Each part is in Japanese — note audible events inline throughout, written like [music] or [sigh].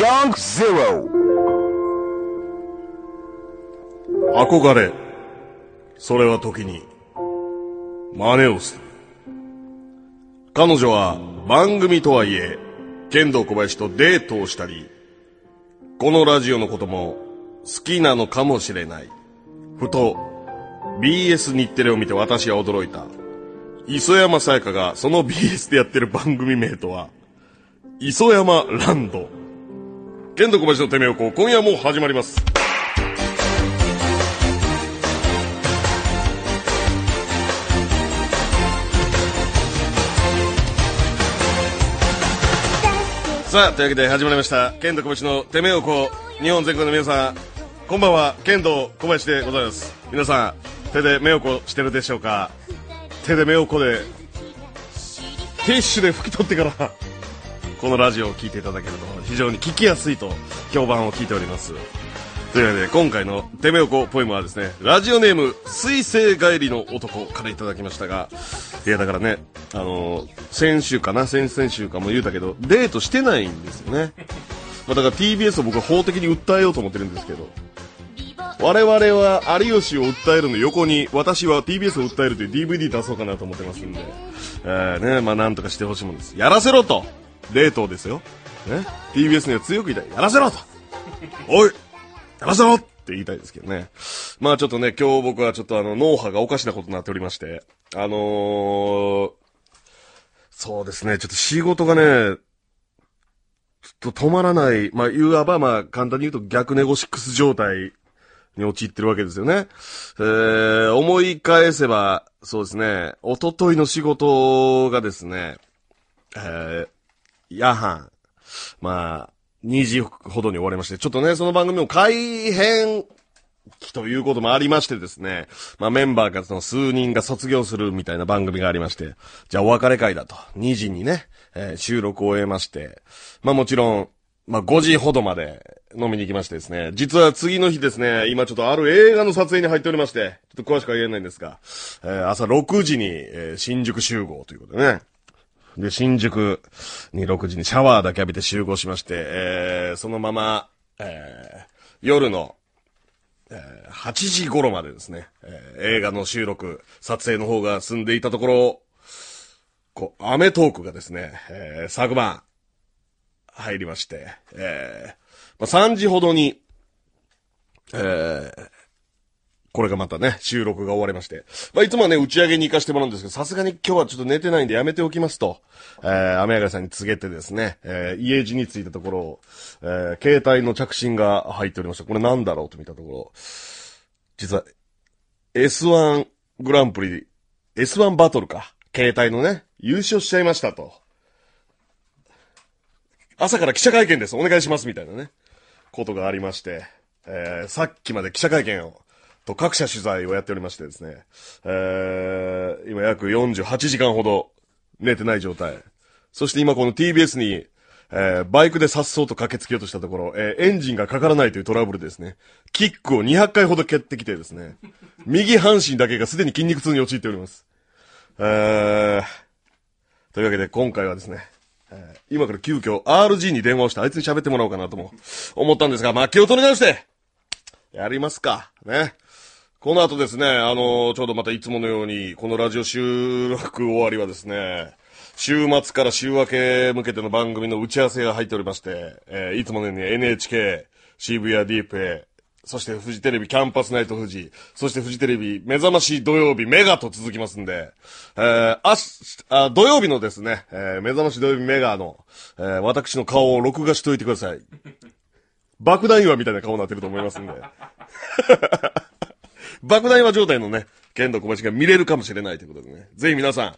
Junk Zero 憧れそれは時に真似をする彼女は番組とはいえ剣道小林とデートをしたりこのラジオのことも好きなのかもしれないふと BS 日テレを見て私は驚いた磯山さやかがその BS でやってる番組名とは磯山ランド剣道小林のてめえこ今夜も始まりますさあというわけで始まりました剣道小林のてめえをこ日本全国の皆さんこんばんは剣道小林でございます皆さん手で目をこしてるでしょうか手で目をこでティッシュで拭き取ってからこのラジオを聴いていただけると非常に聞きやすいと評判を聞いておりますというわけで今回の「てめおこポエム」はですねラジオネーム「水星帰りの男」からいただきましたがいやだからねあの先週かな先々週かも言うたけどデートしてないんですよね、まあ、だから TBS を僕は法的に訴えようと思ってるんですけど我々は有吉を訴えるの横に私は TBS を訴えるという DVD 出そうかなと思ってますんで、えーねまあ、なんとかしてほしいもんですやらせろと冷凍ですよ。ね、TBS には強く言いたい。やらせろと [laughs] おいやらせろって言いたいですけどね。まあちょっとね、今日僕はちょっとあの、脳波がおかしなことになっておりまして、あのー、そうですね、ちょっと仕事がね、ちょっと止まらない、まあ、うわば、まあ、簡単に言うと逆ネゴシックス状態に陥ってるわけですよね。えー、思い返せば、そうですね、おとといの仕事がですね、えー、夜半。まあ、2時ほどに終わりまして、ちょっとね、その番組も改編期ということもありましてですね、まあメンバーがその数人が卒業するみたいな番組がありまして、じゃあお別れ会だと、2時にね、えー、収録を終えまして、まあもちろん、まあ5時ほどまで飲みに行きましてですね、実は次の日ですね、今ちょっとある映画の撮影に入っておりまして、ちょっと詳しくは言えないんですが、えー、朝6時に、えー、新宿集合ということでね、で、新宿に6時にシャワーだけ浴びて集合しまして、えー、そのまま、えー、夜の、えー、8時頃までですね、えー、映画の収録、撮影の方が進んでいたところ、こう、アメトークがですね、えー、昨晩、入りまして、えー、まあ、3時ほどに、えー、これがまたね、収録が終わりまして。まあ、いつもはね、打ち上げに行かせてもらうんですけど、さすがに今日はちょっと寝てないんでやめておきますと、えー、雨上がりさんに告げてですね、えー、家路に着いたところ、えー、携帯の着信が入っておりました。これなんだろうと見たところ、実は、S1 グランプリ、S1 バトルか。携帯のね、優勝しちゃいましたと。朝から記者会見です。お願いします。みたいなね、ことがありまして、えー、さっきまで記者会見をと各社取材をやっておりましてですね、えー、今約48時間ほど寝てない状態。そして今この TBS に、えー、バイクで颯爽と駆けつけようとしたところ、えー、エンジンがかからないというトラブルですね。キックを200回ほど蹴ってきてですね、右半身だけがすでに筋肉痛に陥っております。えー、というわけで今回はですね、えー、今から急遽 RG に電話をしてあいつに喋ってもらおうかなとも思ったんですが、まあ、気を取り直して、やりますか。ね。この後ですね、あの、ちょうどまたいつものように、このラジオ収録終わりはですね、週末から週明け向けての番組の打ち合わせが入っておりまして、えー、いつものように NHK、渋谷ディープ A、そしてフジテレビキャンパスナイト富士、そしてフジテレビ目覚まし土曜日メガと続きますんで、えー、あし、あ、土曜日のですね、えー、目覚まし土曜日メガの、えー、私の顔を録画しといてください。爆弾岩みたいな顔になってると思いますんで。[laughs] 爆弾は状態のね、剣道小林が見れるかもしれないということでね。ぜひ皆さん、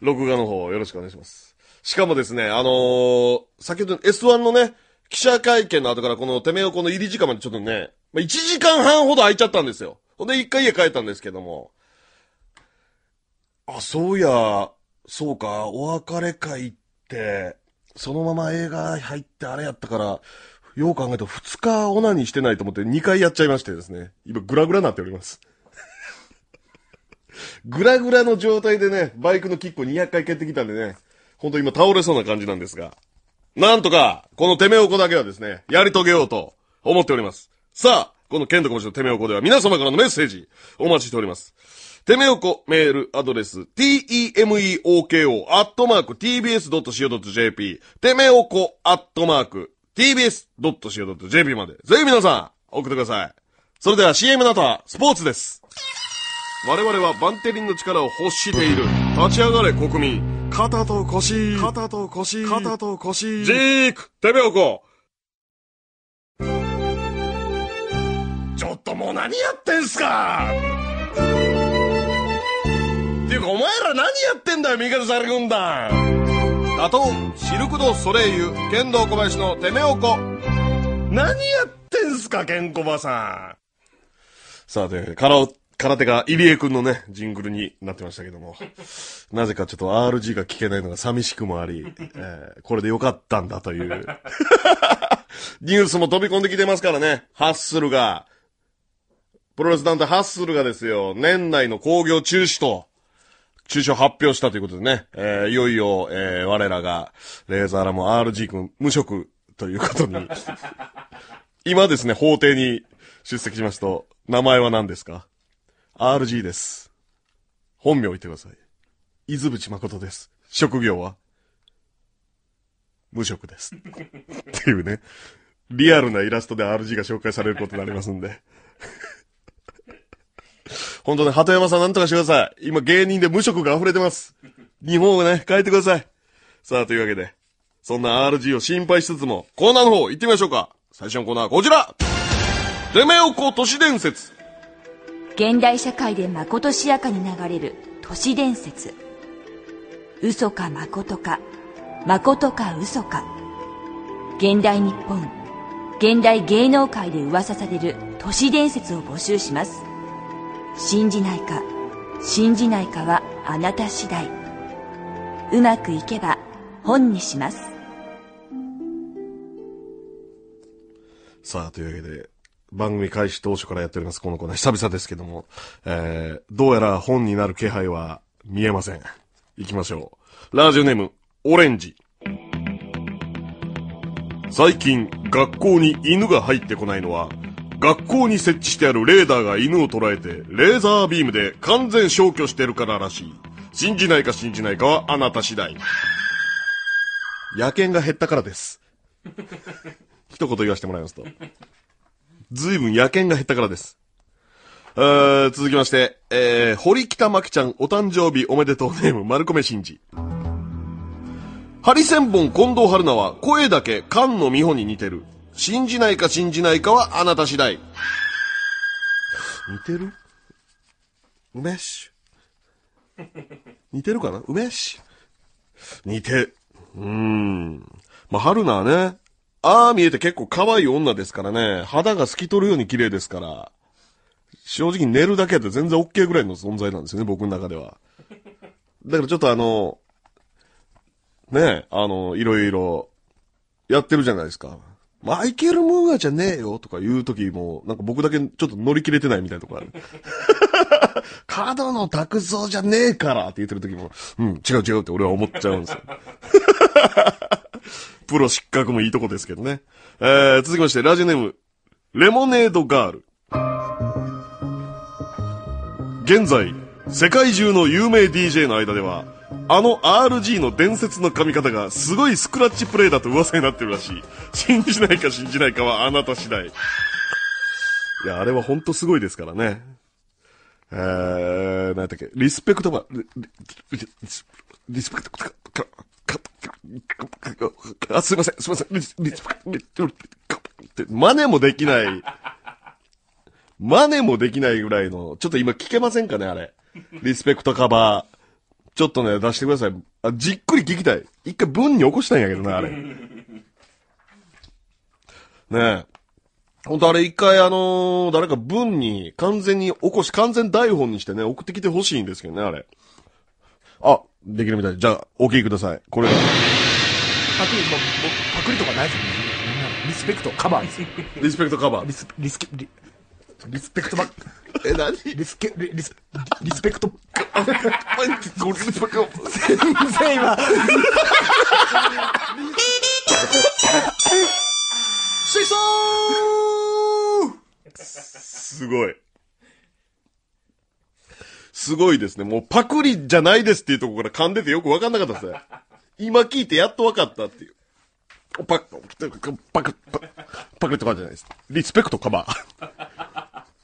録画の方よろしくお願いします。しかもですね、あのー、先ほどの S1 のね、記者会見の後からこのてめえをこの入り時間までちょっとね、まあ、1時間半ほど空いちゃったんですよ。ほんで一回家帰ったんですけども。あ、そうや、そうか、お別れ会って、そのまま映画入ってあれやったから、よう考えた二日オナニーしてないと思って二回やっちゃいましてですね。今グラグラになっております。[laughs] グラグラの状態でね、バイクのキックを200回蹴ってきたんでね、ほんと今倒れそうな感じなんですが。なんとか、このてめおこだけはですね、やり遂げようと思っております。さあ、この剣道講師のてめおこでは皆様からのメッセージお待ちしております。てめおこメールアドレス temeoko アットマーク tbs.co.jp てめおこアットマーク tbs.co.jp まで、ぜひ皆さん、送ってください。それでは CM の後は、スポーツです。我々はバンテリンの力を欲している。立ち上がれ国民。肩と腰。肩と腰。肩と腰。ジーク、手拍子。こ。ちょっともう何やってんすかっていうかお前ら何やってんだよ、味方され軍団。打倒シルク・ド・ソレイユ剣道小林のてめおこ何やってんすかケンコバさんさあでカラオ空手が入江くんのね、ジングルになってましたけども、なぜかちょっと RG が聞けないのが寂しくもあり、えー、これでよかったんだという。ニュースも飛び込んできてますからね、ハッスルが、プロレス団体ハッスルがですよ、年内の興行中止と中傷発表したということでね、えー、いよいよ、えー、我らが、レーザーラモ RG 君、無職ということに、[laughs] 今ですね、法廷に出席しますと、名前は何ですか ?RG です。本名言ってください。伊豆淵誠です。職業は無職です。っていうね、リアルなイラストで RG が紹介されることになりますんで。本当ね、鳩山さんなんとかしてください。今芸人で無職が溢れてます。日本をね、変えてください。さあ、というわけで、そんな RG を心配しつつも、コーナーの方行ってみましょうか。最初のコーナーはこちらデメオコ都市伝説現代社会でまことしやかに流れる都市伝説嘘かまことかまことか嘘か現代日本現代芸能界で噂される都市伝説を募集します信じないか信じないかはあなた次第うまくいけば本にしますさあというわけで番組開始当初からやっておりますこのコーナー久々ですけども、えー、どうやら本になる気配は見えません行きましょうラジオネームオレンジ最近学校に犬が入ってこないのは学校に設置してあるレーダーが犬を捉えて、レーザービームで完全消去してるかららしい。信じないか信じないかはあなた次第。野犬が減ったからです。一言言わせてもらいますと。随分野犬が減ったからです。え続きまして、えー、堀北真希ちゃんお誕生日おめでとうネーム、丸米真治。ハリセンボン近藤春菜は声だけ菅野美穂に似てる。信じないか信じないかはあなた次第。似てる梅めし似てるかな梅めし似て。うーん。まあ、春菜はね、ああ見えて結構可愛い女ですからね、肌が透き通るように綺麗ですから、正直寝るだけで全然 OK ぐらいの存在なんですよね、僕の中では。だからちょっとあの、ねあの、いろいろ、やってるじゃないですか。マイケル・ムーアじゃねえよとか言う時も、なんか僕だけちょっと乗り切れてないみたいなとこある。[laughs] 角野拓造じゃねえからって言ってる時も、うん、違う違うって俺は思っちゃうんですよ。[laughs] プロ失格もいいとこですけどね。えー、続きまして、ラジオネーム、レモネードガール。現在、世界中の有名 DJ の間では、あの RG の伝説の髪型がすごいスクラッチプレイだと噂になってるらしい。信じないか信じないかはあなた次第。いや、あれはほんとすごいですからね。えー、なんだっけ、リスペクトバ、リリスペクトあ、すいません、すいません、リスペクト、リスペクト、って、真似もできない。マネもできないぐらいの、ちょっと今聞けませんかね、あれ。リスペクトカバー。ちょっとね、出してください。あ、じっくり聞きたい。一回文に起こしたいんやけどね、あれ。ねえ。ほんとあれ一回あのー、誰か文に完全に起こし、完全台本にしてね、送ってきてほしいんですけどね、あれ。あ、できるみたい。じゃあ、お聞きください。これが。パクリ、もう、パクリとかないですよね。リスペクト、カバーです。リスペクトカバーリス、リス、リ、リスペクトバック。え、何リスケ、リリス、リスペクト。ゴリスペク全然今。すごい。すごいですね。もうパクリじゃないですっていうところから噛んでてよくわかんなかったですね。今聞いてやっとわかったっていう。パク、パク、パクパク、とかじゃないです。リスペクトカバー。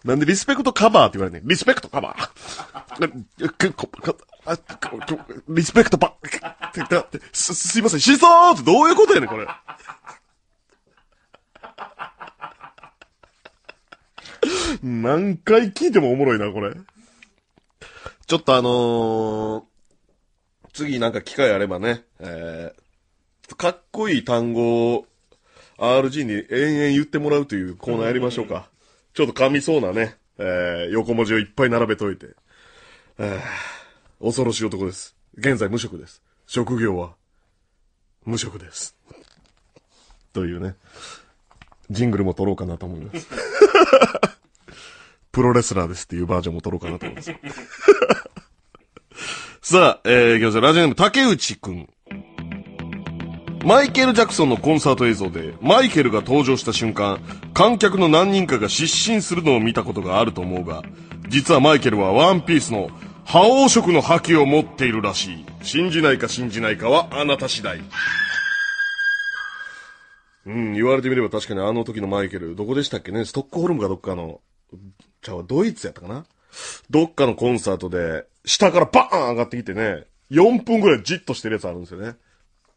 なんでリスペクトカバーって言われるねリスペクトカバー。リスペクトパッ、って、す、すいません、シソーってどういうことやねん、これ。何回聞いてもおもろいな、これ。ちょっとあのー、次なんか機会あればね、えー、かっこいい単語を RG に延々言ってもらうというコーナーやりましょうか。ちょっと噛みそうなね、えー、横文字をいっぱい並べといて。えー、恐ろしい男です。現在無職です。職業は、無職です。というね、ジングルも撮ろうかなと思います。[laughs] プロレスラーですっていうバージョンも撮ろうかなと思います。[laughs] さあ、えー、行きましょう。ラジオネーム、竹内くん。マイケル・ジャクソンのコンサート映像でマイケルが登場した瞬間観客の何人かが失神するのを見たことがあると思うが実はマイケルはワンピースの覇王色の覇気を持っているらしい信じないか信じないかはあなた次第うん言われてみれば確かにあの時のマイケルどこでしたっけねストックホルムかどっかのちゃあドイツやったかなどっかのコンサートで下からバーン上がってきてね4分ぐらいじっとしてるやつあるんですよね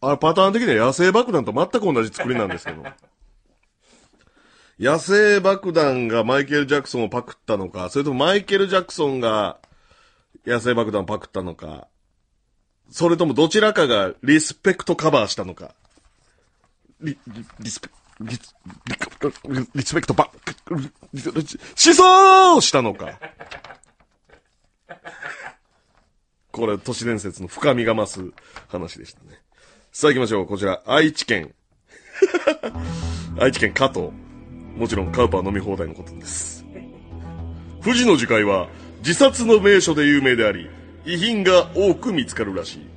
あれパターン的には野生爆弾と全く同じ作りなんですけど。野生爆弾がマイケル・ジャクソンをパクったのか、それともマイケル・ジャクソンが野生爆弾をパクったのか、それともどちらかがリスペクトカバーしたのか。リ、リリスペ、リ、リリスペクトバ、リ、死想したのか。これ、都市伝説の深みが増す話でしたね。さあ行きましょう。こちら、愛知県。[laughs] 愛知県加藤。もちろんカウパー飲み放題のことです。富士の樹海は自殺の名所で有名であり、遺品が多く見つかるらしい。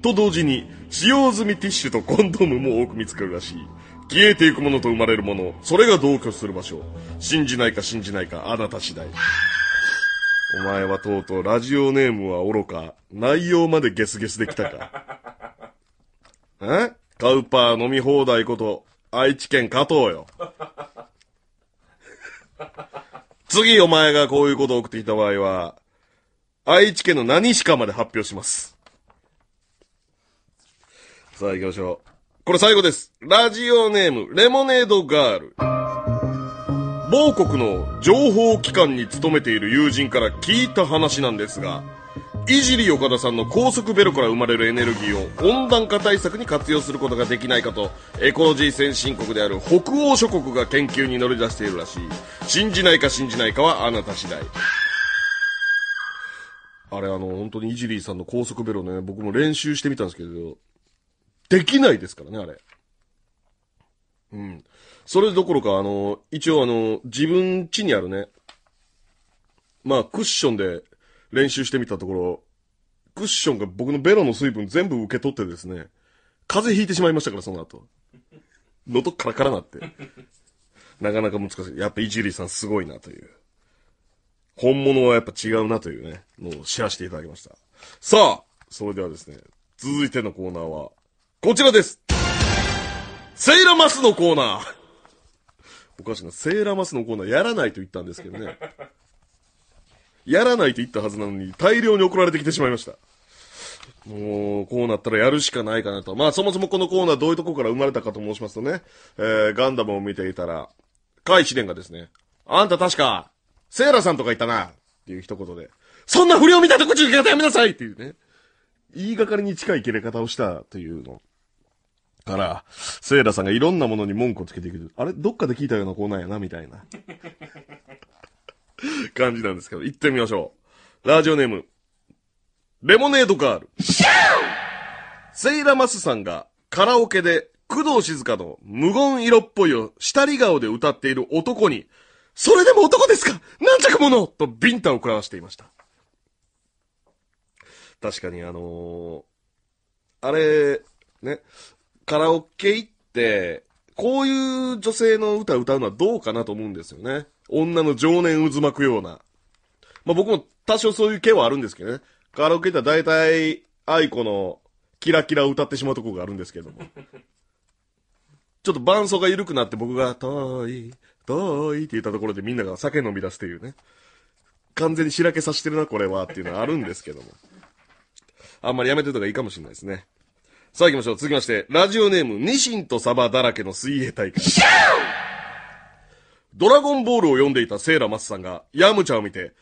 と同時に、使用済みティッシュとコンドームも多く見つかるらしい。消えていくものと生まれるもの、それが同居する場所。信じないか信じないか、あなた次第。お前はとうとうラジオネームは愚か、内容までゲスゲスできたか。えカウパー飲み放題こと、愛知県加藤よ。[laughs] 次お前がこういうことを送ってきた場合は、愛知県の何市かまで発表します。さあ行きましょう。これ最後です。ラジオネーム、レモネードガール。某国の情報機関に勤めている友人から聞いた話なんですが、いじり岡田さんの高速ベロから生まれるエネルギーを温暖化対策に活用することができないかとエコロジー先進国である北欧諸国が研究に乗り出しているらしい信じないか信じないかはあなた次第あれあの本当にイジリーさんの高速ベロね僕も練習してみたんですけどできないですからねあれうんそれどころかあの一応あの自分家にあるねまあクッションで練習してみたところ、クッションが僕のベロの水分全部受け取ってですね、風邪ひいてしまいましたから、その後。喉からからなって。なかなか難しい。やっぱイジリーさんすごいなという。本物はやっぱ違うなというね、のをシェアしていただきました。さあ、それではですね、続いてのコーナーは、こちらですセイラマスのコーナーおかしな、セイラマスのコーナーやらないと言ったんですけどね。やらないと言ったはずなのに、大量に送られてきてしまいました。もう、こうなったらやるしかないかなと。まあ、そもそもこのコーナーどういうとこから生まれたかと申しますとね、えー、ガンダムを見ていたら、カイ試練がですね、あんた確か、セーラさんとかいたな、っていう一言で、そんな不良見たとこ中継言方やめなさいっていうね、言いがかりに近い切れ方をしたというの。から、セーラさんがいろんなものに文句をつけていく。あれどっかで聞いたようなコーナーやな、みたいな。感じなんですけど、行ってみましょう。ラジオネーム、レモネードガール。セイラマスさんがカラオケで工藤静香の無言色っぽいを下り顔で歌っている男に、それでも男ですか何着ものとビンタを食らわしていました。確かにあのー、あれ、ね、カラオケ行って、こういう女性の歌歌うのはどうかなと思うんですよね。女の情念渦巻くような。まあ、僕も多少そういう系はあるんですけどね。カラオケ行ったら大体、愛子のキラキラを歌ってしまうとこがあるんですけども。ちょっと伴奏が緩くなって僕が、遠い、遠いって言ったところでみんなが酒飲み出すというね。完全にしらけさしてるな、これは、っていうのはあるんですけども。あんまりやめてた方がいいかもしれないですね。さあ行きましょう。続きまして、ラジオネーム、ニシンとサバだらけの水泳大会。ドラゴンボールを読んでいたセーラマスさんが、ヤムチャを見て、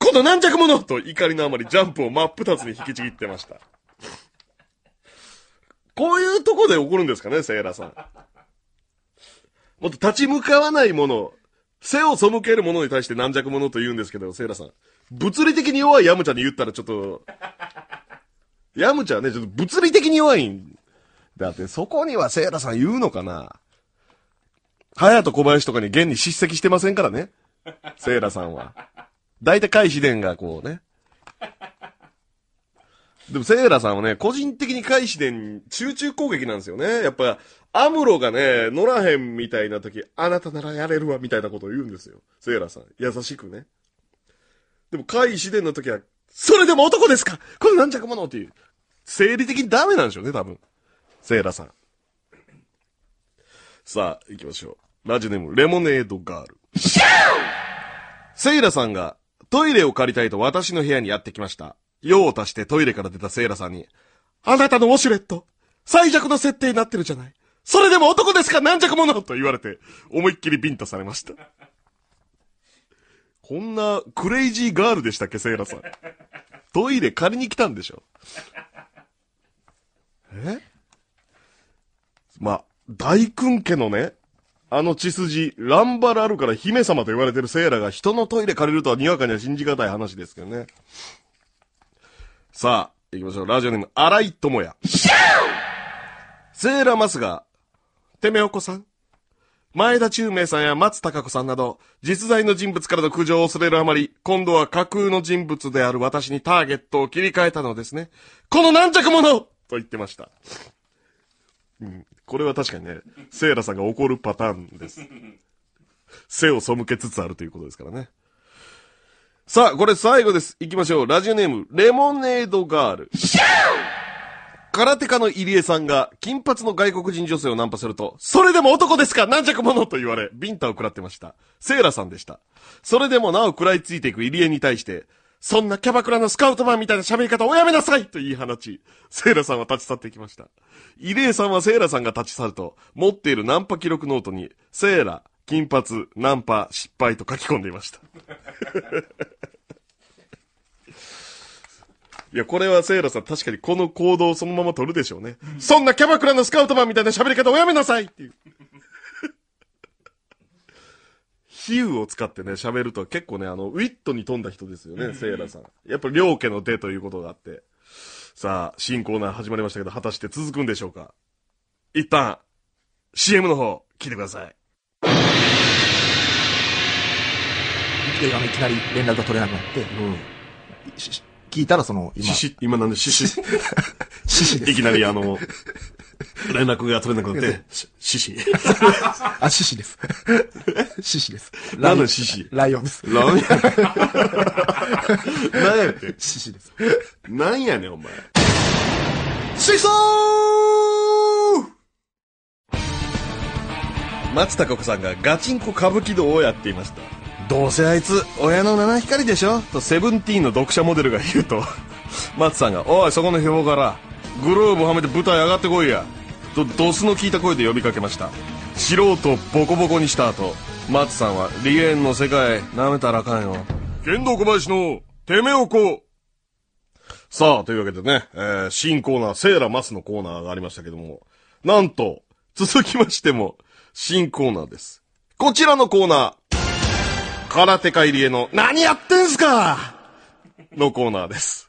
この軟弱者と怒りのあまりジャンプを真っ二つに引きちぎってました。こういうとこで怒るんですかね、セーラさん。もっと立ち向かわないもの、背を背けるものに対して軟弱者と言うんですけど、セーラさん。物理的に弱いヤムチャに言ったらちょっと、ヤムチャはね、ちょっと物理的に弱いんだって、そこにはセーラさん言うのかな隼人小林とかに現に叱責してませんからね。セイラさんは。大体甲斐ンがこうね。でもセイラさんはね、個人的に甲斐伝集中攻撃なんですよね。やっぱ、アムロがね、乗らへんみたいな時、あなたならやれるわみたいなことを言うんですよ。セイラさん。優しくね。でも甲斐ンの時は、それでも男ですかこれ軟弱者っていう。生理的にダメなんでしょうね、多分。セイラさん。さあ、行きましょう。ラジオネーム、レモネードガール。セイラさんが、トイレを借りたいと私の部屋にやってきました。用を足してトイレから出たセイラさんに、あなたのウォシュレット、最弱の設定になってるじゃない。それでも男ですか軟弱者と言われて、思いっきりビンタされました。こんなクレイジーガールでしたっけ、セイラさん。トイレ借りに来たんでしょえまあ、大君家のね、あの血筋、ランバラあるから姫様と言われてるセイラが人のトイレ借りるとはにわかには信じがたい話ですけどね。さあ、行きましょう。ラジオネーム、荒井智也。セーラマスが、てめおこさん、前田中明さんや松高子さんなど、実在の人物からの苦情を恐れるあまり、今度は架空の人物である私にターゲットを切り替えたのですね。この軟弱者と言ってました。うんこれは確かにね、セイラさんが怒るパターンです。[laughs] 背を背けつつあるということですからね。さあ、これ最後です。行きましょう。ラジオネーム、レモネードガール。空手家の入江さんが、金髪の外国人女性をナンパすると、それでも男ですか軟弱者と言われ、ビンタを食らってました。セイラさんでした。それでもなお食らいついていく入江に対して、そんなキャバクラのスカウトマンみたいな喋り方おやめなさいと言い放ち、セイラさんは立ち去っていきました。イレイさんはセイラさんが立ち去ると、持っているナンパ記録ノートに、セイラ、金髪、ナンパ、失敗と書き込んでいました。[laughs] いや、これはセイラさん確かにこの行動をそのまま取るでしょうね。そんなキャバクラのスカウトマンみたいな喋り方おやめなさいっていう。比喩を使ってね、喋ると結構ね、あの、ウィットに富んだ人ですよね、セイラさん。やっぱ両家の手ということがあって。さあ、新コーナー始まりましたけど、果たして続くんでしょうか一旦、CM の方、聞いてください。生きてるいきなり連絡が取れなくなって、うん、聞いたらその、今。今なんで獅子。いきなりあの、[laughs] 連絡が取れなくなって、獅子。あ、獅子です。獅 [laughs] 子です。何のライオンです。何や何やって。です。何やねん、お前。松たか子さんがガチンコ歌舞伎道をやっていました。どうせあいつ親の七光でしょとセブンティーンの読者モデルが言うと [laughs] 松さんが「おいそこのか柄グローブはめて舞台上がってこいや」とドスの効いた声で呼びかけました素人をボコボコにした後松さんは「リエンの世界なめたらあかんよ」剣道小林のてめおこさあ、というわけでね、えー、新コーナー、セーラマスのコーナーがありましたけども、なんと、続きましても、新コーナーです。こちらのコーナー、空手界りへの何やってんすかのコーナーです。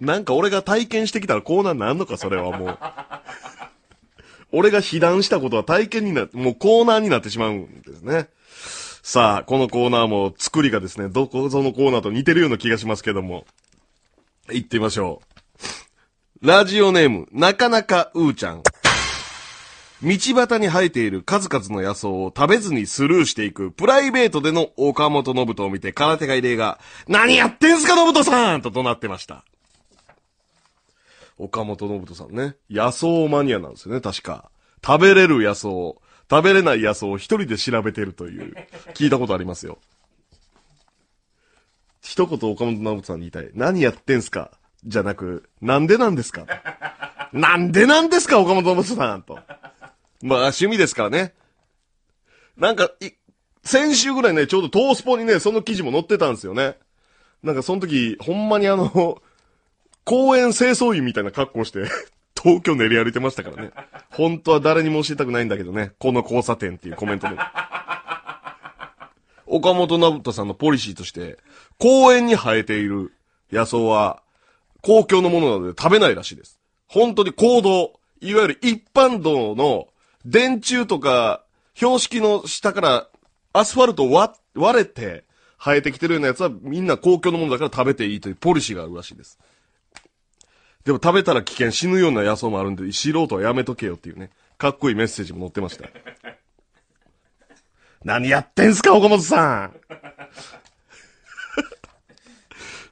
なんか俺が体験してきたらコーナーなんのか、それはもう。俺が被弾したことは体験にな、もうコーナーになってしまうんですね。さあ、このコーナーも作りがですね、どこぞのコーナーと似てるような気がしますけども。行ってみましょう。ラジオネーム、なかなかうーちゃん。道端に生えている数々の野草を食べずにスルーしていくプライベートでの岡本信人を見て空手が異例が、何やってんすか信人さんと怒鳴ってました。岡本信人さんね。野草マニアなんですよね、確か。食べれる野草、食べれない野草を一人で調べてるという、聞いたことありますよ。一言岡本信人さんに言いたい。何やってんすかじゃなく、なんでなんですかなんでなんですか岡本信人さんと。まあ、趣味ですからね。なんか、い、先週ぐらいね、ちょうどトースポにね、その記事も載ってたんですよね。なんかその時、ほんまにあの、公園清掃員みたいな格好して、[laughs] 東京練り歩いてましたからね。本当は誰にも教えたくないんだけどね、この交差点っていうコメントで。岡本信太さんのポリシーとして、公園に生えている野草は、公共のものなので食べないらしいです。本当に行動、いわゆる一般道の電柱とか、標識の下からアスファルト割割れて生えてきてるようなやつはみんな公共のものだから食べていいというポリシーがあるらしいです。でも食べたら危険、死ぬような野草もあるんで、素人はやめとけよっていうね、かっこいいメッセージも載ってました。[laughs] 何やってんすか、岡本さん [laughs]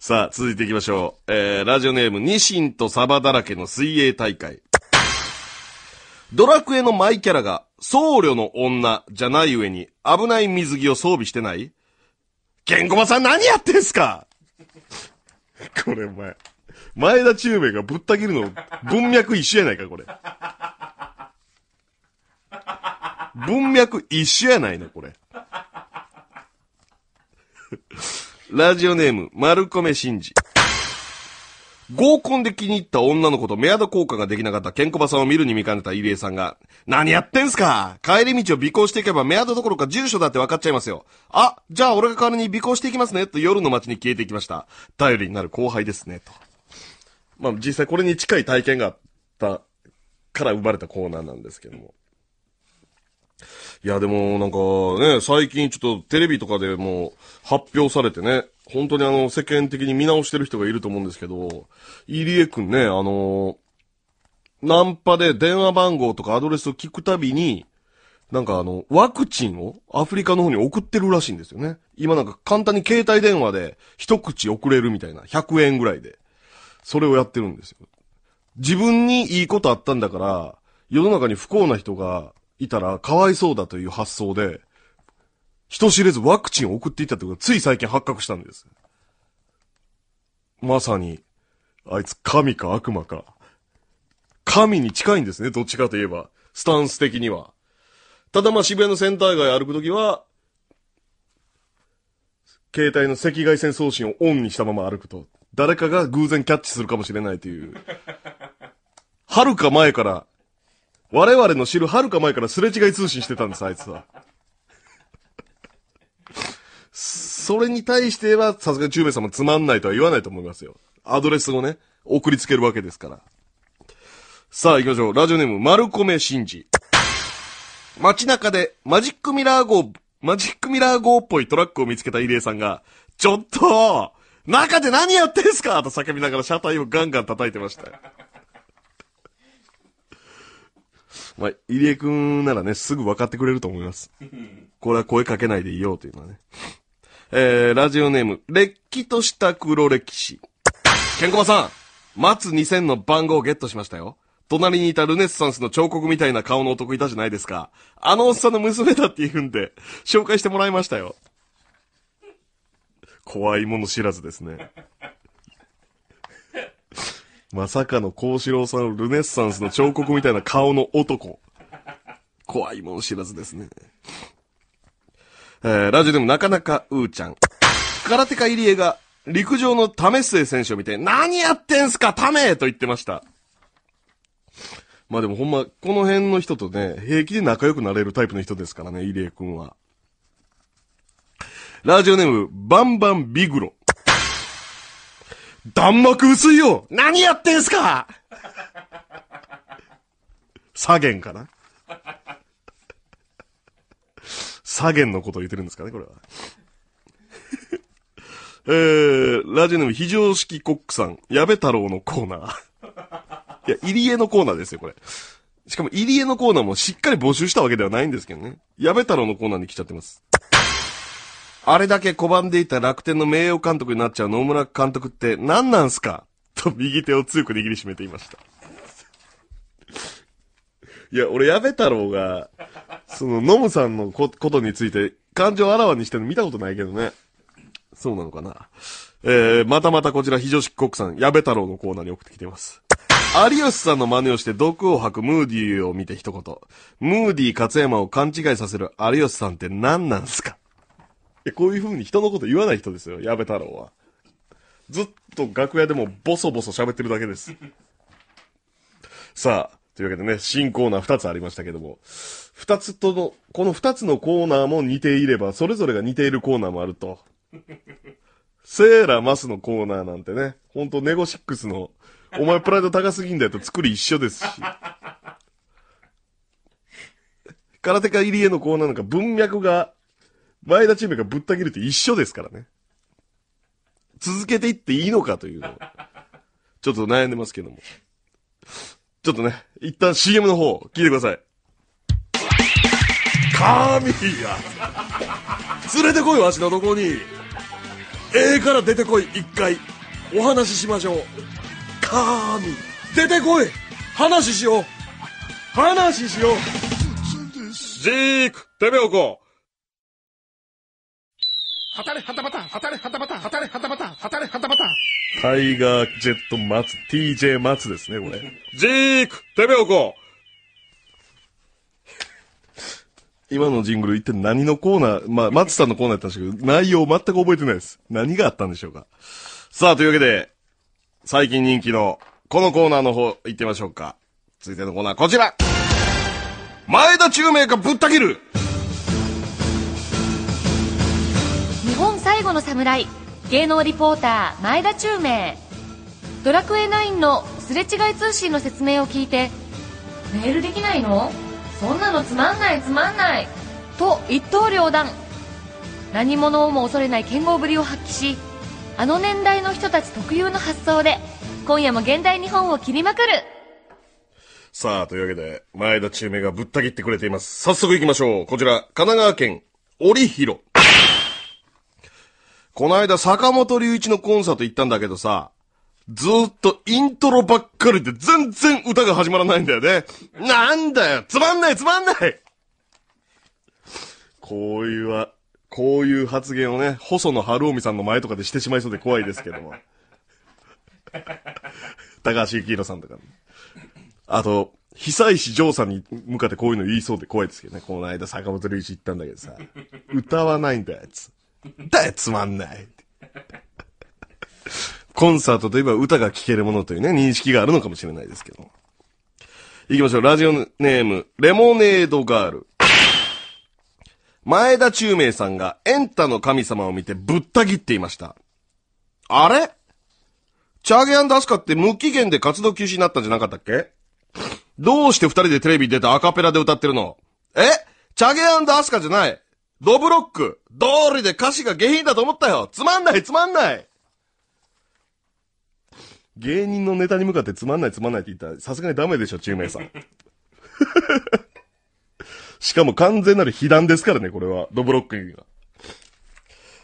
さあ、続いていきましょう。えー、ラジオネーム、ニシンとサバだらけの水泳大会。ドラクエのマイキャラが僧侶の女じゃない上に危ない水着を装備してないケンコバさん何やってんすかこれお前、前田中名がぶった切るの文脈一緒やないか、これ。文脈一緒やないの、これ。ラジオネーム、マルコメシンジ。合コンで気に入った女の子とメアド交換ができなかったケンコバさんを見るに見かねた入江さんが、何やってんすか帰り道を尾行していけばメアドどころか住所だって分かっちゃいますよ。あ、じゃあ俺が代わりに尾行していきますね、と夜の街に消えていきました。頼りになる後輩ですね、と。まあ実際これに近い体験があったから生まれたコーナーなんですけども。いや、でも、なんかね、最近ちょっとテレビとかでも発表されてね、本当にあの、世間的に見直してる人がいると思うんですけど、入江くんね、あの、ナンパで電話番号とかアドレスを聞くたびに、なんかあの、ワクチンをアフリカの方に送ってるらしいんですよね。今なんか簡単に携帯電話で一口送れるみたいな、100円ぐらいで。それをやってるんですよ。自分にいいことあったんだから、世の中に不幸な人がいたらかわいそうだという発想で、人知れずワクチンを送っていたってことがつい最近発覚したんです。まさに、あいつ神か悪魔か。神に近いんですね、どっちかといえば。スタンス的には。ただまあ渋谷のセンター街歩くときは、携帯の赤外線送信をオンにしたまま歩くと、誰かが偶然キャッチするかもしれないという。はるか前から、我々の知るはるか前からすれ違い通信してたんです、あいつは。それに対しては、さすがに中兵衛さんもつまんないとは言わないと思いますよ。アドレスをね、送りつけるわけですから。さあ行きましょう。ラジオネーム、丸米真治。街中でマジックミラー号、マジックミラー号っぽいトラックを見つけた入江さんが、ちょっと中で何やってんすかと叫びながら車体をガンガン叩いてました。まあ、入江くんならね、すぐ分かってくれると思います。これは声かけないでいようというのはね。えー、ラジオネーム、れっきとした黒歴史。ケンコバさん、松2000の番号をゲットしましたよ。隣にいたルネッサンスの彫刻みたいな顔の男いたじゃないですか。あのおっさんの娘だって言うんで、紹介してもらいましたよ。怖いもの知らずですね。まさかの幸四郎さんルネッサンスの彫刻みたいな顔の男。怖いもの知らずですね。えー、ラジオでもなかなかうーちゃん。空手家入江が陸上の為末選手を見て、何やってんすか、ためと言ってました。まあでもほんま、この辺の人とね、平気で仲良くなれるタイプの人ですからね、入江くんは。ラジオネーム、バンバンビグロ。弾幕薄いよ何やってんすか左舷かな左舷のことを言ってるんですかね、これは。[laughs] えー、ラジオネーム非常識コックさん、矢部太郎のコーナー。[laughs] いや、入江のコーナーですよ、これ。しかも入江のコーナーもしっかり募集したわけではないんですけどね。矢部太郎のコーナーに来ちゃってます。あれだけ拒んでいた楽天の名誉監督になっちゃう野村監督って何なんすかと右手を強く握りしめていました。いや、俺、矢部太郎が、その、ノムさんのこことについて、感情あらわにしてるの見たことないけどね。そうなのかな。えー、またまたこちら、非常識国産、矢部太郎のコーナーに送ってきています。有吉さんの真似をして毒を吐くムーディーを見て一言。ムーディー勝山を勘違いさせる有吉さんって何なんすかえ、こういう風に人のこと言わない人ですよ、矢部太郎は。ずっと楽屋でもボソボソ喋ってるだけです。さあ、というわけでね、新コーナー2つありましたけども、2つとの、この2つのコーナーも似ていれば、それぞれが似ているコーナーもあると。セーラーマスのコーナーなんてね、ほんとネゴシックスの、お前プライド高すぎんだよと作り一緒ですし。空手家入り江のコーナーなんか文脈が、前田チームがぶった切るて一緒ですからね。続けていっていいのかというのを、ちょっと悩んでますけども。ちょっとね、一旦 CM の方、聞いてください。神や連れてこいわしのとこに。ええから出てこい、一回。お話ししましょう。神出てこい話しよう話しようジーク、てめおこはたれはたばた、はたれはたばた、はたれはたばた、はたれはたばた。タイガージェット松、TJ 松ですね、これ。ジーク、てめおこ。今のジングル一体何のコーナー、まあ、松さんのコーナーやったんですけど、内容全く覚えてないです。何があったんでしょうか。さあ、というわけで、最近人気の、このコーナーの方、行ってみましょうか。続いてのコーナー、こちら前田中明かぶった切る最後の侍芸能リポーター前田中明ドラクエ9のすれ違い通信の説明を聞いてメールできないのそんなのつまんないつまんないと一刀両断何者をも恐れない剣豪ぶりを発揮しあの年代の人たち特有の発想で今夜も現代日本を切りまくるさあ、というわけで、前田中明がぶった切ってくれています。早速行きましょう。こちら、神奈川県、織広。この間坂本隆一のコンサート行ったんだけどさ、ずっとイントロばっかりで全然歌が始まらないんだよね。なんだよつまんないつまんないこういうは、こういう発言をね、細野晴臣さんの前とかでしてしまいそうで怖いですけども。[laughs] 高橋幸宏さんとか、ね、あと、久石譲さんに向かってこういうの言いそうで怖いですけどね。この間坂本龍一行ったんだけどさ、歌わないんだよ、つ。だよ、つまんない。コンサートといえば歌が聴けるものというね、認識があるのかもしれないですけど。行きましょう。ラジオネーム、レモネードガール。前田中明さんがエンタの神様を見てぶった切っていました。あれチャーゲアンダスカって無期限で活動休止になったんじゃなかったっけどうして二人でテレビ出たアカペラで歌ってるのえチャゲアンダスカじゃないドブロック通りで歌詞が下品だと思ったよつまんないつまんない芸人のネタに向かってつまんないつまんないって言ったら、さすがにダメでしょ、中名さん。[laughs] しかも完全なる被弾ですからね、これは。ドブロックが。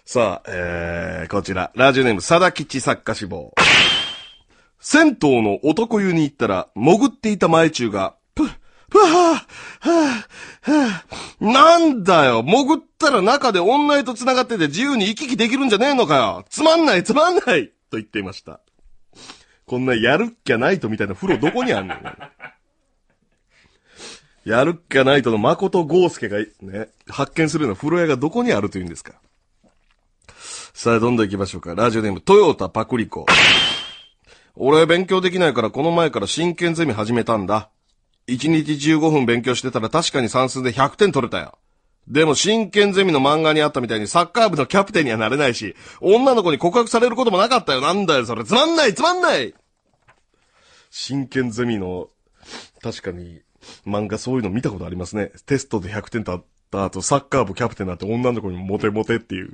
さあ、えー、こちら。ラジオネーム、さだきち作家志望。銭湯の男湯に行ったら、潜っていた前中が、はぁ、はぁ、はぁ、なんだよ、潜ったら中で女へと繋がってて自由に行き来できるんじゃねえのかよ。つまんない、つまんないと言っていました。こんなやるっきゃないとみたいな風呂どこにあんのやるっきゃないとの誠豪介がね、発見するような風呂屋がどこにあるというんですか。さあ、どんどん行きましょうか。ラジオネーム、トヨタパクリコ。俺勉強できないからこの前から真剣ゼミ始めたんだ。1日15分勉強してたら確かに算数で100点取れたよ。でも真剣ゼミの漫画にあったみたいにサッカー部のキャプテンにはなれないし、女の子に告白されることもなかったよ。なんだよ、それ。つまんない、つまんない真剣ゼミの、確かに、漫画そういうの見たことありますね。テストで100点取った後、サッカー部キャプテンになって女の子にモテモテっていう。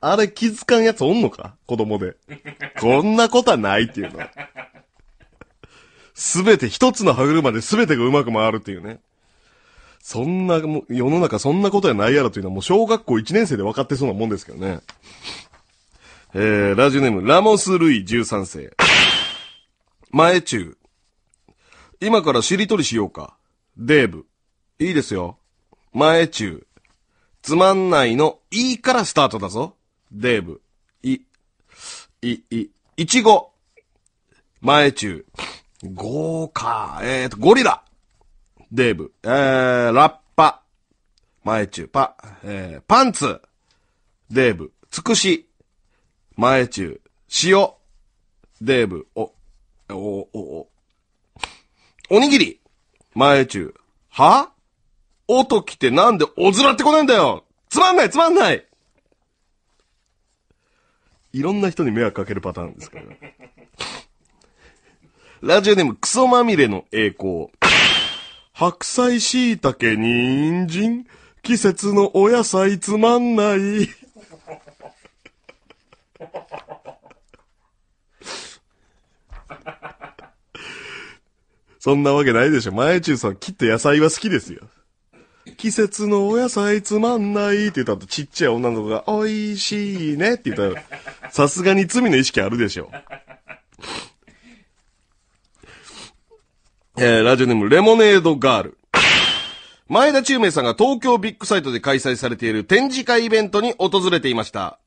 あれ気づかんやつおんのか子供で。こんなことはないっていうのすべて、一つの歯車ですべてがうまく回るっていうね。そんな、もう世の中そんなことやないやろというのはもう小学校1年生で分かってそうなもんですけどね。えー、ラジオネーム、ラモス・ルイ13世。前中。今からしりとりしようか。デーブ。いいですよ。前中。つまんないの、いいからスタートだぞ。デーブ。い、い、い、いちご。前中。豪華。えーと、ゴリラ。デーブ。えー、ラッパ。前中、パ。えー、パンツ。デーブ。つくし。前中、塩。デーブ。お、お、お、お。おにぎり。前中、は音来てなんでおずらってこねいんだよつまんないつまんないいろんな人に迷惑かけるパターンですけど、ね。ラジオネームクソまみれの栄光。白菜、椎茸、人参、季節のお野菜つまんない。そんなわけないでしょ。前中さんきっと野菜は好きですよ。季節のお野菜つまんないって言った後、ちっちゃい女の子が、美味しいねって言ったら、さすがに罪の意識あるでしょ。えー、ラジオネーム、レモネードガール。前田中明さんが東京ビッグサイトで開催されている展示会イベントに訪れていました。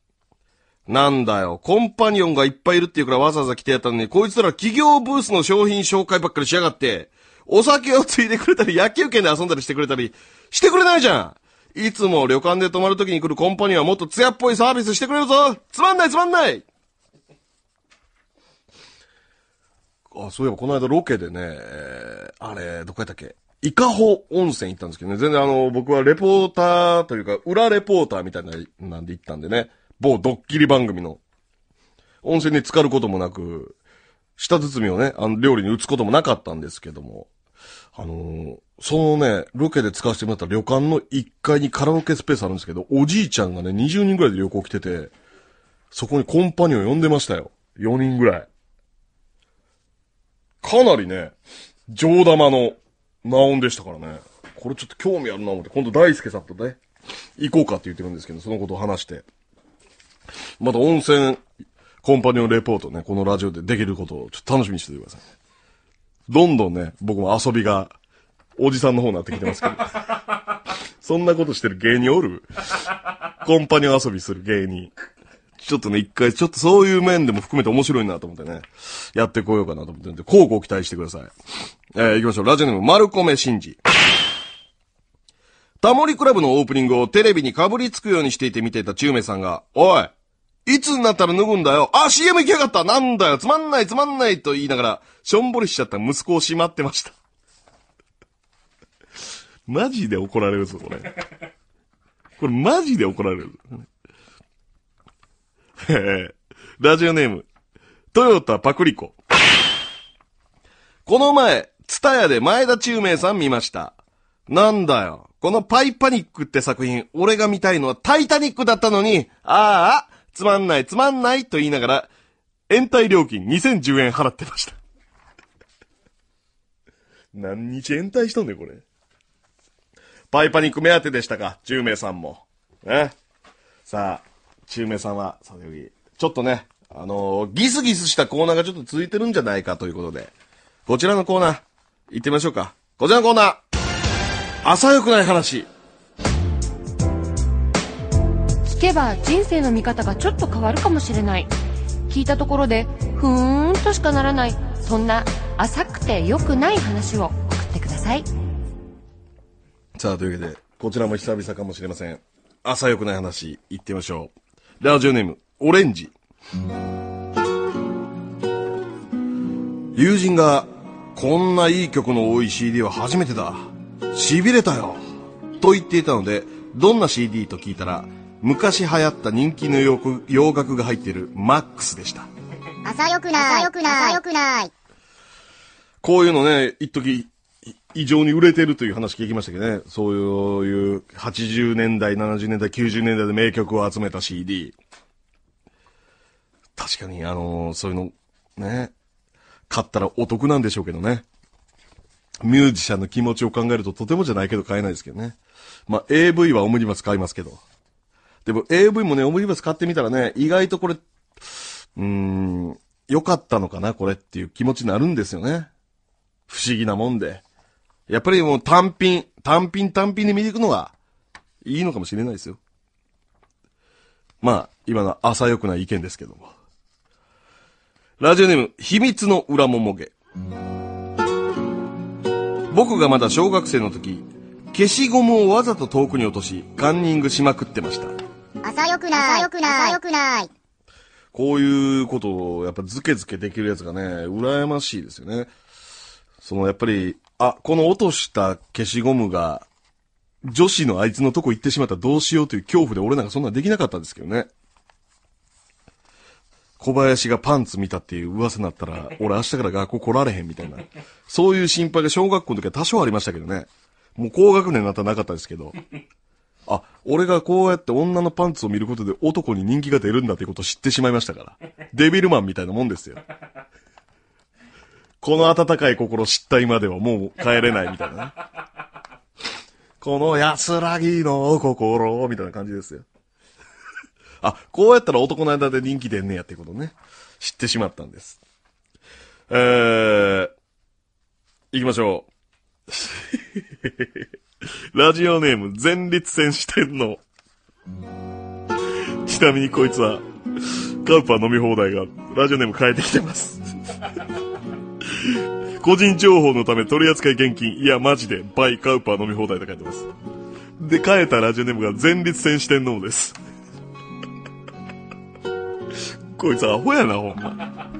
なんだよ、コンパニオンがいっぱいいるっていうからわざわざ来てやったのに、こいつら企業ブースの商品紹介ばっかりしやがって、お酒をついでくれたり、野球券で遊んだりしてくれたり、してくれないじゃんいつも旅館で泊まる時に来るコンパニオンはもっと艶っぽいサービスしてくれるぞつまんないつまんないあ、そういえばこの間ロケでね、あれ、どこやったっけ伊香保温泉行ったんですけどね、全然あの、僕はレポーターというか、裏レポーターみたいな、なんで行ったんでね、某ドッキリ番組の、温泉に浸かることもなく、舌包みをね、あの、料理に打つこともなかったんですけども、あのー、そのね、ロケで使わせてもらった旅館の1階にカラオケスペースあるんですけど、おじいちゃんがね、20人ぐらいで旅行来てて、そこにコンパニオン呼んでましたよ。4人ぐらい。かなりね、上玉の魔音でしたからね。これちょっと興味あるな思って、今度大輔さんとね、行こうかって言ってるんですけど、そのことを話して。また温泉コンパニオンレポートね、このラジオでできることをちょっと楽しみにしててください。どんどんね、僕も遊びが、おじさんの方になってきてますけど。そんなことしてる芸人おるコンパニオン遊びする芸人。ちょっとね、一回、ちょっとそういう面でも含めて面白いなと思ってね、やってこようかなと思ってるんで、こうご期待してください。えー、行きましょう。ラジオネーム、丸米真治。タモリクラブのオープニングをテレビにかぶりつくようにしていて見ていたチューメさんが、おいいつになったら脱ぐんだよあ、CM 行きやがったなんだよつまんないつまんないと言いながら、しょんぼりしちゃった息子をしまってました。マジで怒られるぞ、これ。これマジで怒られる。[laughs] ラジオネーム、トヨタパクリコ。この前、ツタヤで前田中明さん見ました。なんだよ。このパイパニックって作品、俺が見たいのはタイタニックだったのに、ああ、つまんないつまんないと言いながら、延滞料金2010円払ってました。[laughs] 何日延滞したんだよ、これ。パイパニック目当てでしたか、10名さんも。ね。さあ、ちゅうめさんは、されより、ちょっとね、あのー、ギスギスしたコーナーがちょっと続いてるんじゃないかということで、こちらのコーナー、行ってみましょうか。こちらのコーナー、朝良くない話。聞けば人生の見方がちょっと変わるかもしれない。聞いたところで、ふーんとしかならない、そんな浅くてよくない話を送ってください。さあ、というわけで、こちらも久々かもしれません。朝良くない話、行ってみましょう。ラジオネーム、オレンジ。友人が、こんないい曲の多い CD は初めてだ。痺れたよ。と言っていたので、どんな CD と聞いたら、昔流行った人気の洋楽が入っているマックスでした。朝よくない、朝よくない、朝よくない。こういうのね、一時異常に売れてるという話聞きましたけどね。そういう80年代、70年代、90年代で名曲を集めた CD。確かに、あのー、そういうの、ね。買ったらお得なんでしょうけどね。ミュージシャンの気持ちを考えるととてもじゃないけど買えないですけどね。まあ、AV はオムニバス買いますけど。でも AV もね、オムニバス買ってみたらね、意外とこれ、うーん、良かったのかな、これっていう気持ちになるんですよね。不思議なもんで。やっぱりもう単品、単品単品で見ていくのがいいのかもしれないですよ。まあ、今の浅良くない意見ですけども。ラジオネーム、秘密の裏ももげ。僕がまだ小学生の時、消しゴムをわざと遠くに落とし、カンニングしまくってました。浅良くない浅良くない浅良くないこういうことを、やっぱズケズケできるやつがね、羨ましいですよね。その、やっぱり、あ、この落とした消しゴムが、女子のあいつのとこ行ってしまったらどうしようという恐怖で俺なんかそんなんできなかったんですけどね。小林がパンツ見たっていう噂になったら、[laughs] 俺明日から学校来られへんみたいな。そういう心配が小学校の時は多少ありましたけどね。もう高学年になったらなかったですけど。あ、俺がこうやって女のパンツを見ることで男に人気が出るんだってことを知ってしまいましたから。デビルマンみたいなもんですよ。この温かい心失態まではもう帰れないみたいなね。[laughs] この安らぎの心、みたいな感じですよ。あ、こうやったら男の間で人気出んねやってことね。知ってしまったんです。えー、行きましょう。[laughs] ラジオネーム、前立腺四天の。ちなみにこいつは、カウパー飲み放題が、ラジオネーム変えてきてます。個人情報のため取扱い現金、いやマジで、バイカウパー飲み放題と書いてます。で、変えたラジオネームが前立腺四天王です。[laughs] こいつアホやな、ほんま。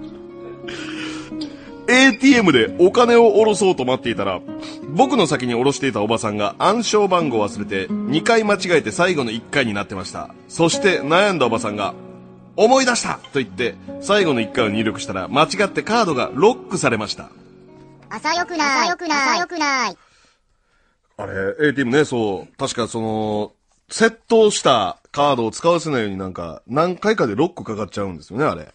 ATM でお金を下ろそうと待っていたら、僕の先に下ろしていたおばさんが暗証番号を忘れて、2回間違えて最後の1回になってました。そして悩んだおばさんが、思い出したと言って、最後の1回を入力したら、間違ってカードがロックされました。朝よくない。朝よくない。朝よくない。あれ、A t ィムね、そう、確かその、窃盗したカードを使わせないようになんか、何回かでロックかかっちゃうんですよね、あれ。い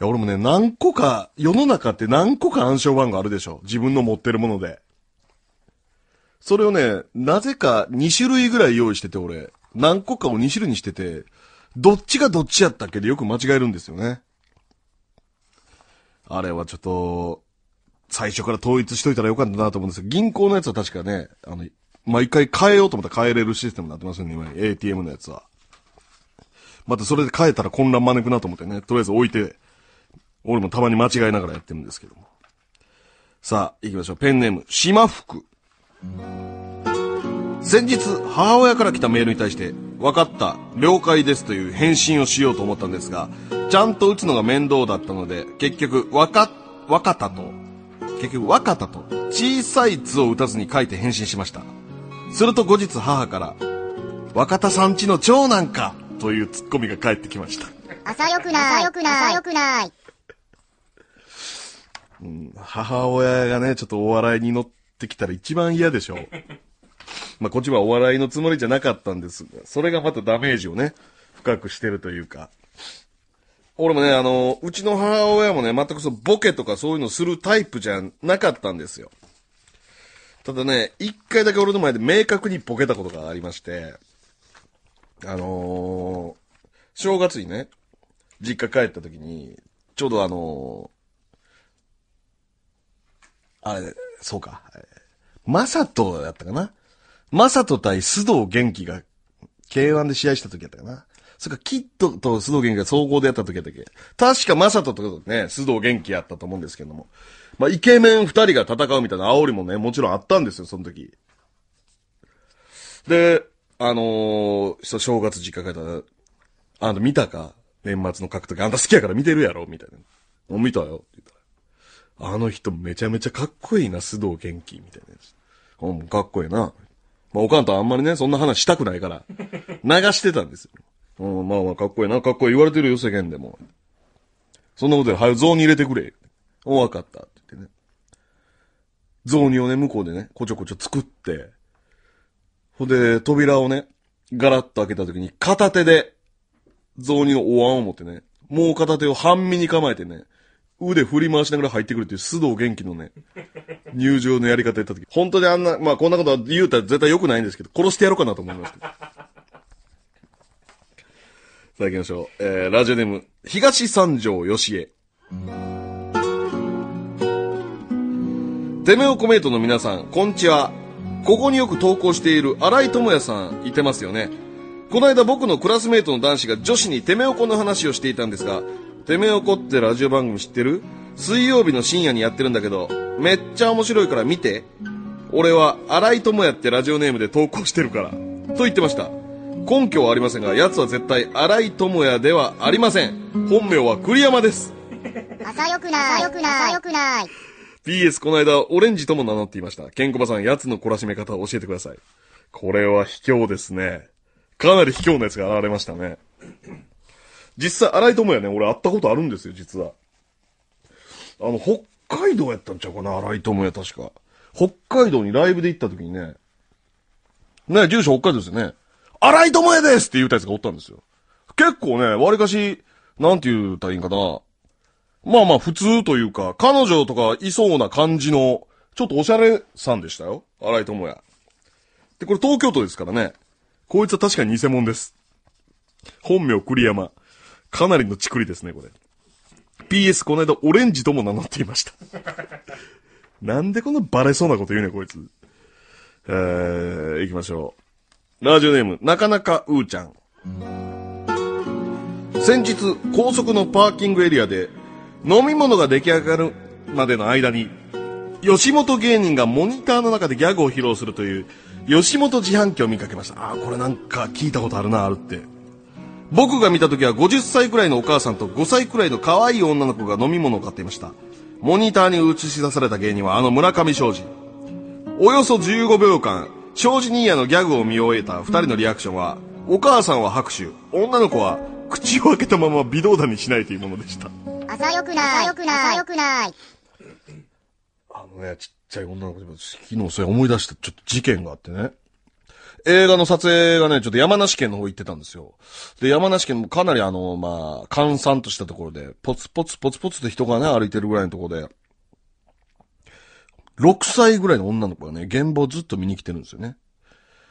や、俺もね、何個か、世の中って何個か暗証番号あるでしょ。自分の持ってるもので。それをね、なぜか2種類ぐらい用意してて、俺。何個かを2種類にしてて、どっちがどっちやったっけでよく間違えるんですよね。あれはちょっと、最初から統一しといたらよかったなと思うんですけど、銀行のやつは確かね、あの、毎回変えようと思ったら変えれるシステムになってますよね、今 ATM のやつは。またそれで変えたら混乱招くなと思ってね、とりあえず置いて、俺もたまに間違いながらやってるんですけども。さあ、行きましょう。ペンネーム、島福。先日、母親から来たメールに対して、分かった、了解ですという返信をしようと思ったんですが、ちゃんと打つのが面倒だったので、結局、分か、分かったと結局若田と小さい図を打たずに書いて返信しました。すると後日母から、若田さんちの長男かというツッコミが返ってきました。朝よくない、朝よくない、朝よくない。うん、母親がね、ちょっとお笑いに乗ってきたら一番嫌でしょ。まあ、こっちはお笑いのつもりじゃなかったんですが、それがまたダメージをね、深くしてるというか。俺もね、あの、うちの母親もね、全くそのボケとかそういうのするタイプじゃなかったんですよ。ただね、一回だけ俺の前で明確にボケたことがありまして、あのー、正月にね、実家帰った時に、ちょうどあのー、あれ、そうか、まさとだったかなまさと対須藤元気が K1 で試合した時だったかなそっか、キッドと須藤元気が総合でやった時やったっけ確か正人とね、須藤元気やったと思うんですけども。まあ、イケメン二人が戦うみたいな煽りもね、もちろんあったんですよ、その時。で、あのー、正月実家帰ったら、あの、見たか年末の格闘技。あんた好きやから見てるやろみたいな。見たよ。って言ったら。あの人めちゃめちゃかっこいいな、須藤元気。みたいなやつ。うん、かっこいいな。まあ、おかんとあんまりね、そんな話したくないから、流してたんですよ。うん、まあまあ、かっこいいな、かっこいい言われてるよ、世間でも。そんなことで、早ゾウに入れてくれ。お、わかった。って言ってね。ゾウにをね、向こうでね、こちょこちょ作って、ほんで、扉をね、ガラッと開けた時に、片手で、ゾウにのお椀を持ってね、もう片手を半身に構えてね、腕振り回しながら入ってくるっていう須藤元気のね、入場のやり方やった時、本当にあんな、まあこんなこと言うたら絶対良くないんですけど、殺してやろうかなと思いますけど。ただきましょう。えー、ラジオネーム、東三条よしえ。てめおコメートの皆さん、こんちは。ここによく投稿している新井智也さん、いてますよね。この間僕のクラスメートの男子が女子にてめおこの話をしていたんですが、てめおこってラジオ番組知ってる水曜日の深夜にやってるんだけど、めっちゃ面白いから見て。俺は、新井智也ってラジオネームで投稿してるから。と言ってました。根拠はありませんが奴は絶対荒井智也ではありません本名は栗山です朝よくない朝よくない朝よくない PS この間オレンジとも名乗っていましたケンコバさん奴の懲らしめ方を教えてくださいこれは卑怯ですねかなり卑怯なやつが現れましたね実際荒井智也ね俺会ったことあるんですよ実はあの北海道やったんちゃうかな荒井智也確か北海道にライブで行った時にねね、住所北海道ですよね。荒井智也ですって言うたやつがおったんですよ。結構ね、わりかし、なんて言うたらいいんかな。まあまあ普通というか、彼女とかいそうな感じの、ちょっとおしゃれさんでしたよ。荒井智也。で、これ東京都ですからね。こいつは確かに偽物です。本名栗山。かなりのちくりですね、これ。PS この間オレンジとも名乗っていました。[laughs] なんでこんなバレそうなこと言うね、こいつ。えー、行きましょう。ラジオネーム、なかなかうーちゃん。先日、高速のパーキングエリアで、飲み物が出来上がるまでの間に、吉本芸人がモニターの中でギャグを披露するという、吉本自販機を見かけました。ああ、これなんか聞いたことあるな、あるって。僕が見た時は50歳くらいのお母さんと5歳くらいの可愛い女の子が飲み物を買っていました。モニターに映し出された芸人はあの村上昌司。およそ15秒間、庄司兄也のギャグを見終えた二人のリアクションは、お母さんは拍手、女の子は口を開けたまま微動だにしないというものでした。朝よくない、朝よくない、朝よくない。あのね、ちっちゃい女の子で昨日それ思い出したちょっと事件があってね。映画の撮影がね、ちょっと山梨県の方行ってたんですよ。で、山梨県もかなりあの、まあ、閑散としたところで、ポツポツポツポツって人がね、歩いてるぐらいのところで、6歳ぐらいの女の子がね、現場をずっと見に来てるんですよね。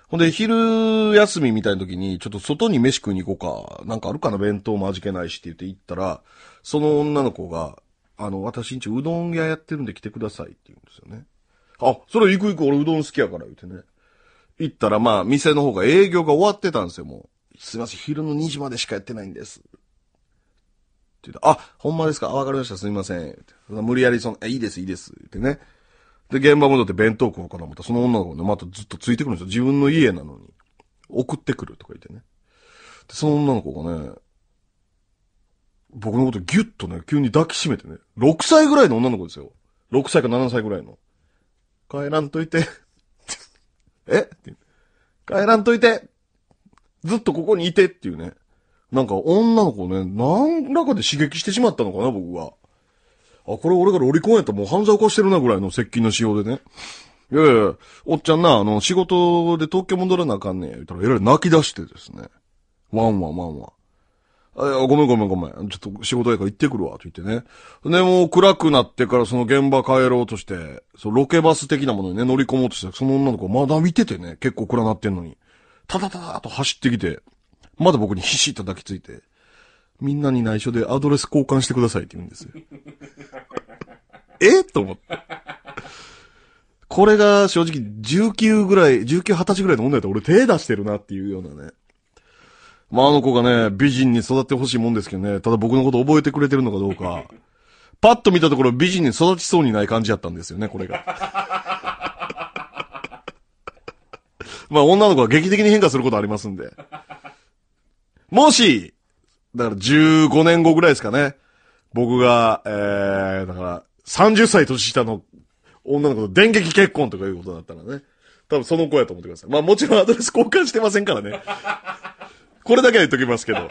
ほんで、昼休みみたいな時に、ちょっと外に飯食いに行こうか、なんかあるかな、弁当も味気ないしって言って行ったら、その女の子が、あの、私んちうどん屋やってるんで来てくださいって言うんですよね。あ、それ行く行く、俺うどん好きやから言うてね。行ったら、まあ、店の方が営業が終わってたんですよ、もう。すいません、昼の2時までしかやってないんです。って言って、あ、ほんまですかあ、わかりました、すみません。無理やりその、え、いいです、いいです。ってね。で、現場戻って弁当庫からまたその女の子ね、またずっとついてくるんですよ。自分の家なのに。送ってくるとか言ってね。で、その女の子がね、僕のことギュッとね、急に抱きしめてね、6歳ぐらいの女の子ですよ。6歳か7歳ぐらいの。帰らんといて。[laughs] えって帰らんといてずっとここにいてっていうね。なんか女の子ね、何らかで刺激してしまったのかな、僕は。あ、これ俺がロリコンやったらもう犯罪犯してるなぐらいの接近の仕様でね。いやいや、おっちゃんな、あの、仕事で東京戻らなあかんねん。言ったら、えらい泣き出してですね。ワンワンワンワン。あごめんごめんごめん。ちょっと仕事やから行ってくるわ、と言ってね。で、もう暗くなってからその現場帰ろうとして、そのロケバス的なものにね、乗り込もうとして、その女の子まだ見ててね、結構暗なってんのに。たたただと走ってきて、まだ僕にひしと抱きついて、みんなに内緒でアドレス交換してくださいって言うんですよ。えと思って。これが正直19ぐらい、19、20歳ぐらいの女やったら俺手出してるなっていうようなね。まああの子がね、美人に育ってほしいもんですけどね、ただ僕のこと覚えてくれてるのかどうか、パッと見たところ美人に育ちそうにない感じやったんですよね、これが。まあ女の子は劇的に変化することありますんで。もし、だから15年後ぐらいですかね。僕が、えー、だから、30歳年下の女の子と電撃結婚とかいうことだったらね。多分その子やと思ってください。まあもちろんアドレス [laughs] 交換してませんからね。これだけは言っときますけど。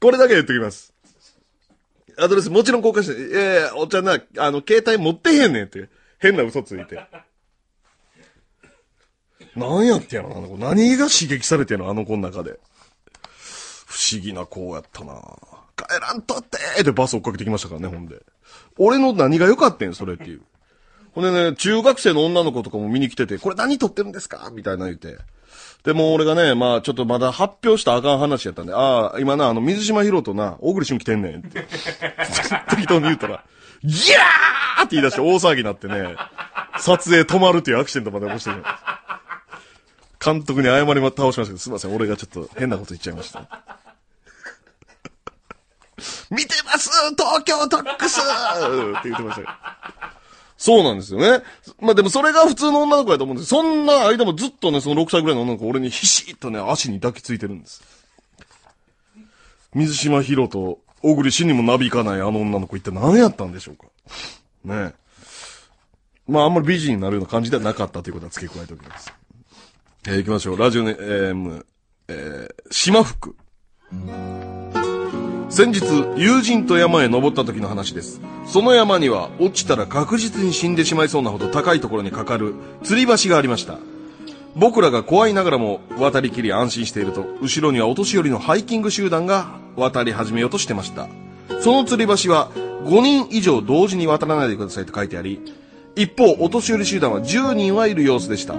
これだけは言っときます。アドレスもちろん交換して、ええー、おっちゃんな、あの、携帯持ってへんねんって。変な嘘ついて。何やってやろな、あの子。何が刺激されてんの、あの子の中で。不思議な子やったな帰らんとってーってバス追っかけてきましたからね、ほんで。俺の何が良かったんそれっていう。ほんでね、中学生の女の子とかも見に来てて、これ何撮ってるんですかみたいな言うて。で、も俺がね、まあちょっとまだ発表したあかん話やったんで、ああ、今な、あの、水島ヒロとな、大栗旬来てんねんって。[laughs] 適当に言うたら、ギャーって言い出して大騒ぎになってね、撮影止まるっていうアクシデントまで起こしてる。監督に謝りま倒しましたけど、すいません、俺がちょっと変なこと言っちゃいました。[laughs] 見てます東京トックスって言ってました。そうなんですよね。まあ、でもそれが普通の女の子やと思うんですそんな間もずっとね、その6歳ぐらいの女の子、俺にひしっとね、足に抱きついてるんです。水島ヒロと、小栗氏にもなびかないあの女の子、一体何やったんでしょうか。ねえ。まあ、あんまり美人になるような感じではなかったということは付け加えておきます。えー、行きましょう。ラジオネーム、えー、島福。先日、友人と山へ登った時の話です。その山には、落ちたら確実に死んでしまいそうなほど高いところにかかる、吊り橋がありました。僕らが怖いながらも渡りきり安心していると、後ろにはお年寄りのハイキング集団が渡り始めようとしてました。その吊り橋は、5人以上同時に渡らないでくださいと書いてあり、一方、お年寄り集団は10人はいる様子でした。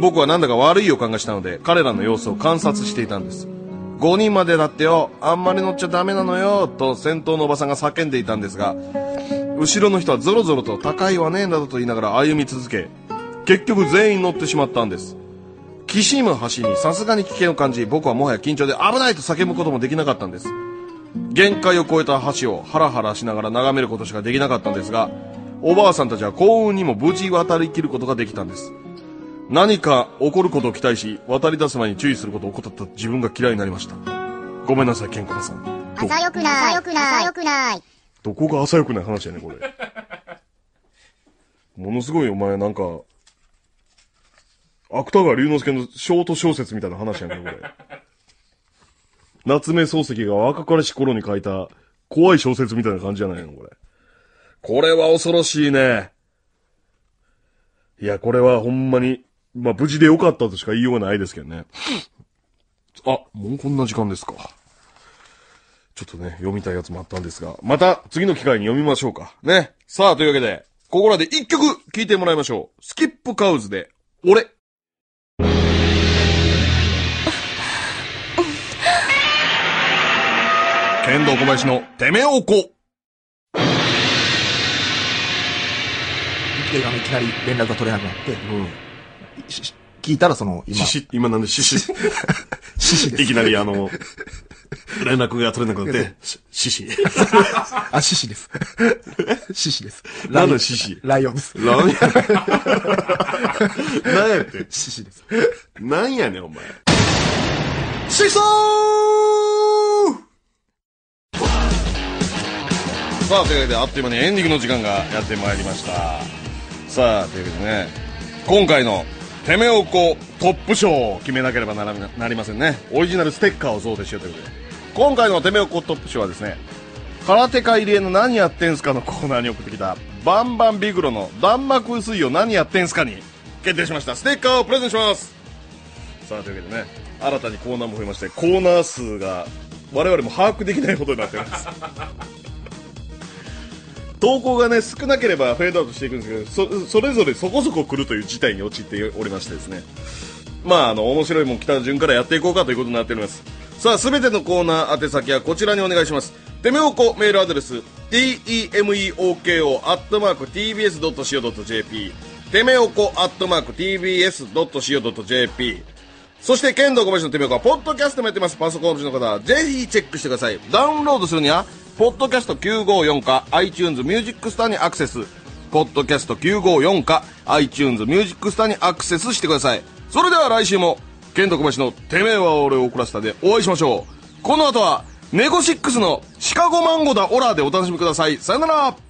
僕はなんだか悪い予感がしたので、彼らの様子を観察していたんです。5人までだってよ、あんまり乗っちゃダメなのよ、と先頭のおばさんが叫んでいたんですが、後ろの人はぞろぞろと高いわね、などと言いながら歩み続け、結局全員乗ってしまったんです。ムの橋にさすがに危険を感じ、僕はもはや緊張で危ないと叫ぶこともできなかったんです。限界を超えた橋をハラハラしながら眺めることしかできなかったんですが、おばあさんたちは幸運にも無事渡りきることができたんです。何か起こることを期待し、渡り出す前に注意することを怠った自分が嫌いになりました。ごめんなさい、ケンコバさん。朝よくない。朝よくない。朝よくない。どこが朝よくない話やね、これ。ものすごいお前なんか、芥川龍之介のショート小説みたいな話やね、これ。夏目漱石が若かりし頃に書いた怖い小説みたいな感じじゃないの、これ。これは恐ろしいね。いや、これはほんまにまあ、無事でよかったとしか言いようがないですけどね。あ、もうこんな時間ですか。ちょっとね、読みたいやつもあったんですが、また次の機会に読みましょうか。ね。さあ、というわけで、ここらで一曲聴いてもらいましょう。スキップカウズで、俺。剣道小林のてめおこ。生きていかいきなり連絡が取れなくなって、うん聞いたらその、今。今なんで獅子。獅子 [laughs] いきなりあの、連絡が取れなくなって、獅 [laughs] 子。[laughs] あ、獅子です。獅子です。ラ何の獅子ライオンです。なんやなんやって。です。やねん、お前。シソさあ、というわけで、あっという間にエンディングの時間がやってまいりました。さあ、というわけでね、今回の攻めをこトップ賞を決めなければならなりませんねオリジナルステッカーを贈呈しようということで今回のてめおこトップ賞はですね空手界入江の何やってんすかのコーナーに送ってきたバンバンビグロの弾幕薄いを何やってんすかに決定しましたステッカーをプレゼントしますさあというわけでね新たにコーナーも増えましてコーナー数が我々も把握できないほどになってるんます投稿がね少なければフェードアウトしていくんですけどそそれぞれそこそこ来るという事態に陥っておりましてですねまああの面白いもん来た順からやっていこうかということになっておりますさあ全てのコーナー宛先はこちらにお願いしますデメオコメールアドレス demeoko.tbs.co.jp テメオコアットマーク tbs.co.jp そして、剣道小林のテメオコは、ポッドキャストもやってます。パソコンの方は、ぜひチェックしてください。ダウンロードするには、ポッドキャスト954か iTunes ミュージックスターにアクセス。ポッドキャスト954か iTunes ミュージックスターにアクセスしてください。それでは来週も、ケント小橋のてめえは俺を怒らせたでお会いしましょう。この後は、ネゴシックスのシカゴマンゴだオラーでお楽しみください。さよなら